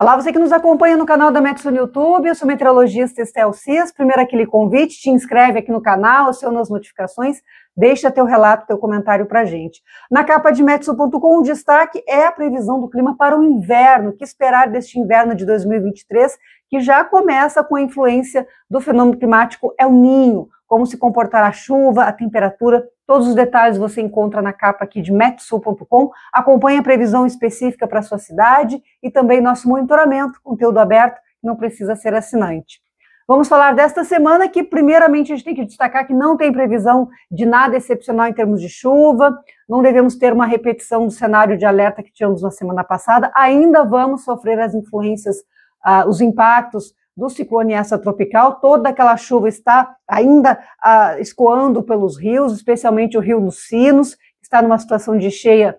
Olá, você que nos acompanha no canal da Metsu no YouTube, eu sou meteorologista Estel Cis. Primeiro aquele convite, te inscreve aqui no canal, aciona as notificações, deixa teu relato, teu comentário pra gente. Na capa de metsu.com, o destaque é a previsão do clima para o inverno. O que esperar deste inverno de 2023, que já começa com a influência do fenômeno climático El Ninho. Como se comportará a chuva, a temperatura Todos os detalhes você encontra na capa aqui de metsul.com. Acompanhe a previsão específica para sua cidade e também nosso monitoramento, conteúdo aberto, não precisa ser assinante. Vamos falar desta semana que, primeiramente, a gente tem que destacar que não tem previsão de nada excepcional em termos de chuva, não devemos ter uma repetição do cenário de alerta que tivemos na semana passada, ainda vamos sofrer as influências, ah, os impactos do ciclone essa tropical, toda aquela chuva está ainda ah, escoando pelos rios, especialmente o rio dos Sinos, está numa situação de cheia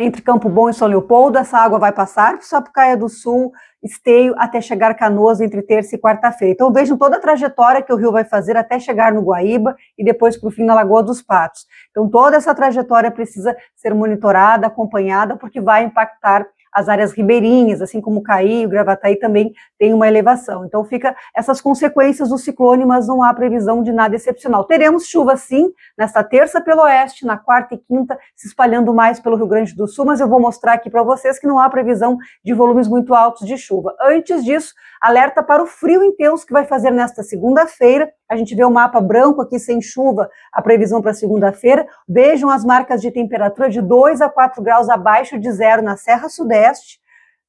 entre Campo Bom e São Leopoldo, essa água vai passar por Sapucaia do Sul, Esteio, até chegar Canoas entre terça e quarta-feira. Então vejam toda a trajetória que o rio vai fazer até chegar no Guaíba e depois para o fim na Lagoa dos Patos. Então toda essa trajetória precisa ser monitorada, acompanhada, porque vai impactar as áreas ribeirinhas, assim como o Caí, o Gravataí também tem uma elevação. Então fica essas consequências do ciclone, mas não há previsão de nada excepcional. Teremos chuva sim, nesta terça pelo oeste, na quarta e quinta, se espalhando mais pelo Rio Grande do Sul, mas eu vou mostrar aqui para vocês que não há previsão de volumes muito altos de chuva. Antes disso, alerta para o frio intenso que vai fazer nesta segunda-feira a gente vê o um mapa branco aqui sem chuva, a previsão para segunda-feira. Vejam as marcas de temperatura de 2 a 4 graus abaixo de zero na Serra Sudeste,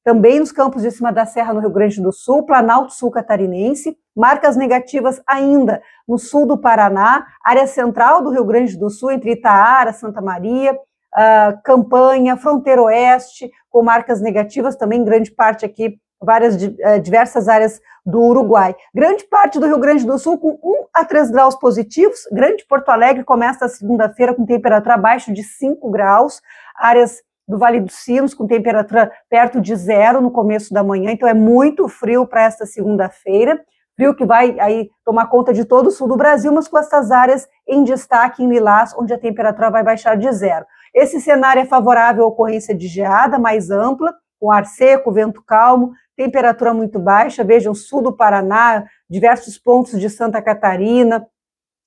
também nos campos de cima da Serra no Rio Grande do Sul, Planalto Sul Catarinense, marcas negativas ainda no sul do Paraná, área central do Rio Grande do Sul, entre Itaara, Santa Maria, uh, Campanha, Fronteira Oeste, com marcas negativas também, grande parte aqui várias eh, diversas áreas do Uruguai. Grande parte do Rio Grande do Sul com 1 a 3 graus positivos. Grande Porto Alegre começa a segunda-feira com temperatura abaixo de 5 graus. Áreas do Vale dos Sinos com temperatura perto de zero no começo da manhã. Então é muito frio para esta segunda-feira. Frio que vai aí tomar conta de todo o sul do Brasil, mas com essas áreas em destaque em Lilás, onde a temperatura vai baixar de zero. Esse cenário é favorável à ocorrência de geada mais ampla, com ar seco, vento calmo, temperatura muito baixa, vejam, sul do Paraná, diversos pontos de Santa Catarina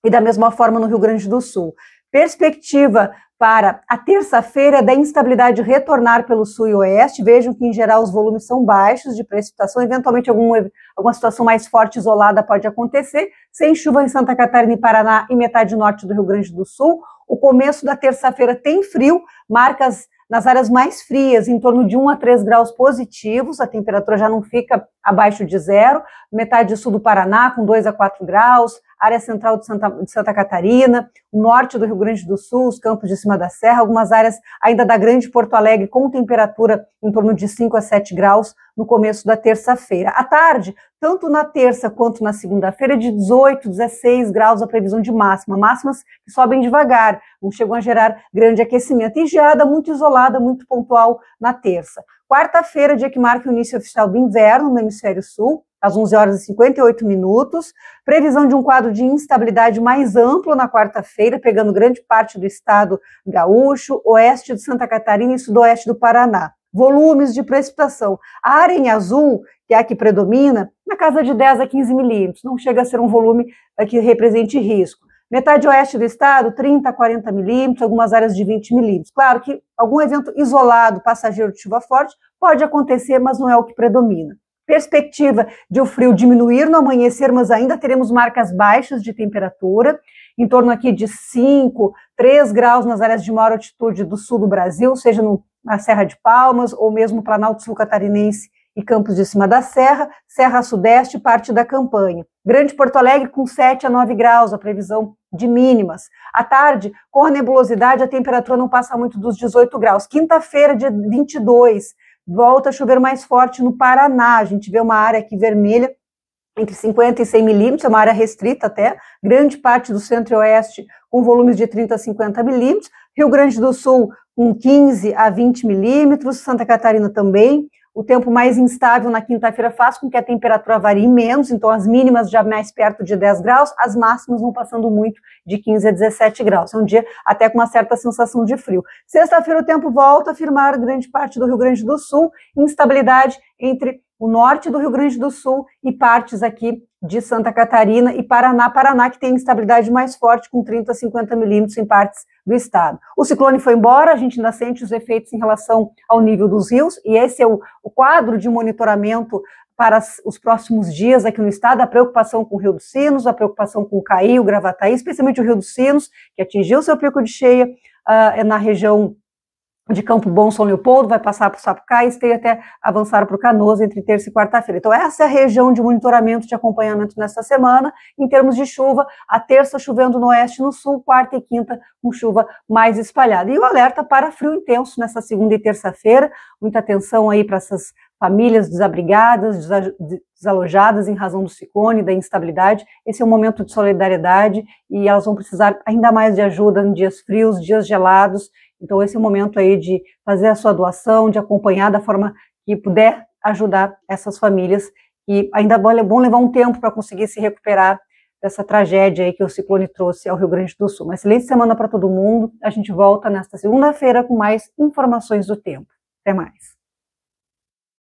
e da mesma forma no Rio Grande do Sul. Perspectiva para a terça-feira da instabilidade retornar pelo sul e oeste. Vejam que, em geral, os volumes são baixos de precipitação. Eventualmente, alguma alguma situação mais forte, isolada, pode acontecer. Sem chuva em Santa Catarina e Paraná e metade norte do Rio Grande do Sul. O começo da terça-feira tem frio, marcas nas áreas mais frias, em torno de 1 a 3 graus positivos, a temperatura já não fica abaixo de zero. Metade sul do Paraná, com 2 a 4 graus área central de Santa, de Santa Catarina, o norte do Rio Grande do Sul, os campos de cima da serra, algumas áreas ainda da Grande Porto Alegre com temperatura em torno de 5 a 7 graus no começo da terça-feira. À tarde, tanto na terça quanto na segunda-feira, de 18, 16 graus a previsão de máxima. Máximas que sobem devagar, não chegam a gerar grande aquecimento. E geada muito isolada, muito pontual na terça. Quarta-feira, dia que marca o início oficial do inverno no hemisfério sul, às 11 horas e 58 minutos. Previsão de um quadro de instabilidade mais amplo na quarta-feira, pegando grande parte do estado gaúcho, oeste de Santa Catarina e sudoeste do Paraná. Volumes de precipitação. A área em azul, que é a que predomina, na casa de 10 a 15 milímetros, não chega a ser um volume eh, que represente risco. Metade oeste do estado, 30 a 40 milímetros, algumas áreas de 20 milímetros. Claro que algum evento isolado, passageiro de chuva forte, pode acontecer, mas não é o que predomina perspectiva de o frio diminuir no amanhecer, mas ainda teremos marcas baixas de temperatura, em torno aqui de 5, 3 graus nas áreas de maior altitude do sul do Brasil, seja no, na Serra de Palmas ou mesmo Planalto Sul Catarinense e Campos de Cima da Serra, Serra Sudeste, parte da campanha. Grande Porto Alegre com 7 a 9 graus, a previsão de mínimas. À tarde, com a nebulosidade, a temperatura não passa muito dos 18 graus. Quinta-feira, dia 22, volta a chover mais forte no Paraná. A gente vê uma área aqui vermelha, entre 50 e 100 milímetros, é uma área restrita até, grande parte do centro-oeste e com volumes de 30 a 50 milímetros, Rio Grande do Sul com 15 a 20 milímetros, Santa Catarina também, o tempo mais instável na quinta-feira faz com que a temperatura varie menos, então as mínimas já mais perto de 10 graus, as máximas vão passando muito de 15 a 17 graus. É um dia até com uma certa sensação de frio. Sexta-feira o tempo volta a firmar grande parte do Rio Grande do Sul, instabilidade entre o norte do Rio Grande do Sul e partes aqui de Santa Catarina e Paraná. Paraná que tem instabilidade mais forte, com 30 a 50 milímetros em partes do estado. O ciclone foi embora, a gente ainda sente os efeitos em relação ao nível dos rios, e esse é o, o quadro de monitoramento para os próximos dias aqui no estado, a preocupação com o Rio dos Sinos, a preocupação com o Caí, o Gravataí, especialmente o Rio dos Sinos, que atingiu seu pico de cheia uh, na região de Campo Bom, São Leopoldo, vai passar para o Sapucaí e esteio até avançar para o Canoas entre terça e quarta-feira. Então, essa é a região de monitoramento, de acompanhamento nesta semana. Em termos de chuva, a terça chovendo no oeste e no sul, quarta e quinta com chuva mais espalhada. E o alerta para frio intenso nessa segunda e terça-feira. Muita atenção aí para essas famílias desabrigadas, desalojadas em razão do ciclone, da instabilidade. Esse é um momento de solidariedade e elas vão precisar ainda mais de ajuda em dias frios, dias gelados então, esse é o momento aí de fazer a sua doação, de acompanhar da forma que puder ajudar essas famílias. E ainda é bom levar um tempo para conseguir se recuperar dessa tragédia aí que o ciclone trouxe ao Rio Grande do Sul. Uma excelente semana para todo mundo. A gente volta nesta segunda-feira com mais informações do tempo. Até mais.